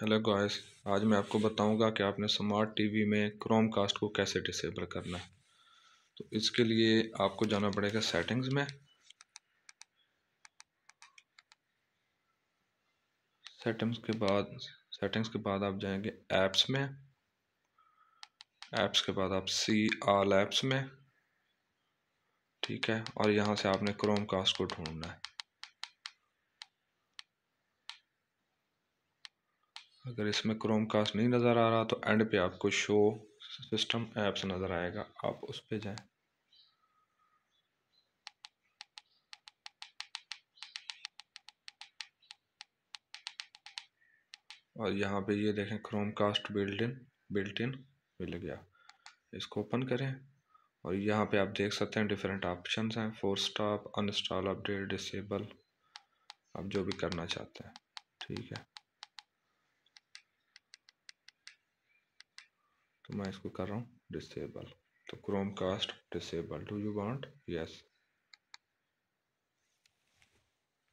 hello guys आज मैं आपको बताऊंगा कि आपने स्मार्ट टीवी में क्रोम कास्ट को कैसे डिसेबल करना है तो इसके लिए आपको जाना पड़ेगा सेटिंग्स में सेटिंग्स के बाद सेटिंग्स के बाद आप जाएंगे ऐप्स में ऐप्स के बाद आप सी आल ऐप्स में ठीक है और यहाँ से आपने क्रोम कास्ट को ढूंढना है अगर इसमें क्रोम कास्ट नहीं नज़र आ रहा तो एंड पे आपको शो सिस्टम ऐप्स नज़र आएगा आप उस पर जाएं और यहाँ पे ये देखें Chromecast built in built in मिल गया इसको ओपन करें और यहाँ पे आप देख सकते हैं डिफरेंट ऑप्शंस हैं force stop uninstall update disable आप जो भी करना चाहते हैं ठीक है तो मैं इसको कर रहा हूँ डिसेबल तो Chromecast disable do you want yes